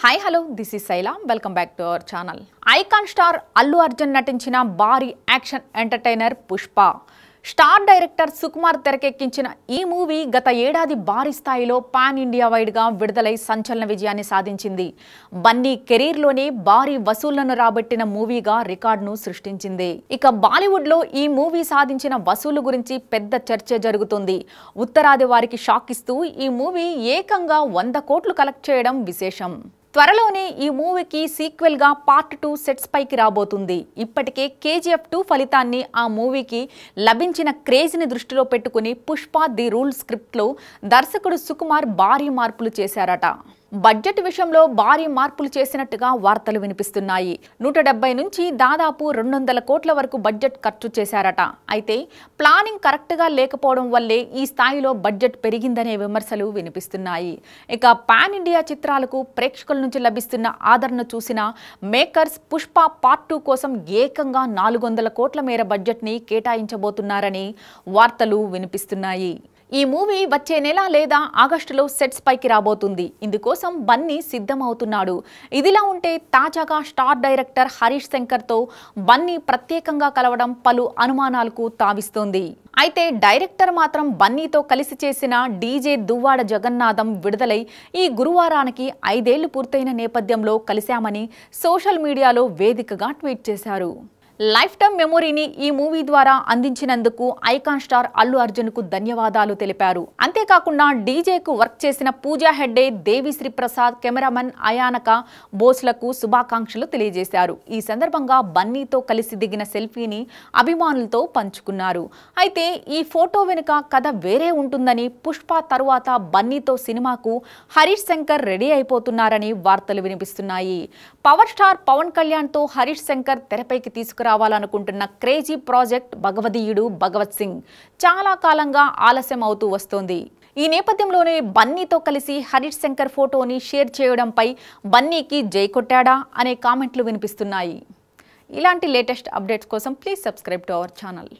hi hello this is Saila welcome back to our channel icon star Allu Arjun నటించిన భారీ action entertainer Pushpa star director Sukumar తెరకెక్కించిన ఈ movie గత ఏడాది భారీ స్థాయిలో పాన్ ఇండియా వైడ్గా విడుదలై సంచలన విజయాన్ని సాధించింది బన్నీ కెరీర్లోనే భారీ వసూళ్లను రాబట్టిన మూవీగా రికార్డును సృష్టించింది ఇక బాలీవుడ్లో ఈ మూవీ సాధించిన వసూలు గురించి పెద్ద చర్చ జరుగుతుంది ఉత్తరాది వారికి షాక్ ఇస్తూ ఈ మూవీ ఏకంగా వంద కోట్లు కలెక్ట్ చేయడం విశేషం త్వరలోనే ఈ మూవీకి సీక్వెల్గా పార్ట్ టూ సెట్స్ పైకి రాబోతుంది ఇప్పటికే కేజీఎఫ్ టూ ఫలితాన్ని ఆ మూవీకి లభించిన క్రేజ్ని దృష్టిలో పెట్టుకుని పుష్ప ది రూల్ స్క్రిప్ట్లో దర్శకుడు సుకుమార్ భారీ మార్పులు చేశారట బడ్జెట్ విషయంలో భారీ మార్పులు చేసినట్టుగా వార్తలు వినిపిస్తున్నాయి నూట డెబ్బై నుంచి దాదాపు రెండు వందల కోట్ల వరకు బడ్జెట్ ఖర్చు చేశారట అయితే ప్లానింగ్ కరెక్ట్గా లేకపోవడం వల్లే ఈ స్థాయిలో బడ్జెట్ పెరిగిందనే విమర్శలు వినిపిస్తున్నాయి ఇక పాన్ ఇండియా చిత్రాలకు ప్రేక్షకుల నుంచి లభిస్తున్న ఆదరణ చూసిన మేకర్స్ పుష్ప పార్ట్ టూ కోసం ఏకంగా నాలుగు వందల కోట్ల మేర బడ్జెట్ని కేటాయించబోతున్నారని వార్తలు వినిపిస్తున్నాయి ఈ మూవీ వచ్చే నెల లేదా ఆగస్టులో సెట్స్ పైకి రాబోతుంది ఇందుకోసం బన్నీ సిద్ధమవుతున్నాడు ఇదిలా ఉంటే తాజాగా స్టార్ డైరెక్టర్ హరీష్ శంకర్తో బన్నీ ప్రత్యేకంగా కలవడం పలు అనుమానాలకు తావిస్తోంది అయితే డైరెక్టర్ మాత్రం బన్నీతో కలిసి చేసిన డీజే దువ్వాడ జగన్నాథం విడుదలై ఈ గురువారానికి ఐదేళ్లు పూర్తయిన నేపథ్యంలో కలిశామని సోషల్ మీడియాలో వేదికగా ట్వీట్ చేశారు లైఫ్ టైమ్ మెమొరీని ఈ మూవీ ద్వారా అందించినందుకు ఐకాన్ స్టార్ అల్లు అర్జున్కు ధన్యవాదాలు తెలిపారు అంతేకాకుండా డీజేకు వర్క్ చేసిన పూజా హెడ్డే దేవిశ్రీ ప్రసాద్ కెమెరామన్ అయానక బోస్లకు శుభాకాంక్షలు తెలియజేశారు ఈ సందర్భంగా బన్నీతో కలిసి దిగిన సెల్ఫీని అభిమానులతో పంచుకున్నారు అయితే ఈ ఫోటో వెనుక కథ వేరే ఉంటుందని పుష్ప తరువాత బన్నీతో సినిమాకు హరీష్ శంకర్ రెడీ అయిపోతున్నారని వార్తలు వినిపిస్తున్నాయి పవర్ స్టార్ పవన్ కళ్యాణ్తో హరీష్ శంకర్ తెరపైకి తీసుకురా రావాలనుకుంటున్న క్రేజీ ప్రాజెక్ట్ భగవదీయుడు భగవత్ సింగ్ చాలా కాలంగా ఆలస్యం అవుతూ వస్తోంది ఈ నేపథ్యంలోనే బన్నీతో కలిసి హరీష్ శంకర్ ఫోటోని షేర్ చేయడంపై బన్నీకి జై కొట్టాడా అనే కామెంట్లు వినిపిస్తున్నాయి ఇలాంటి లేటెస్ట్ అప్డేట్స్ కోసం please subscribe to our channel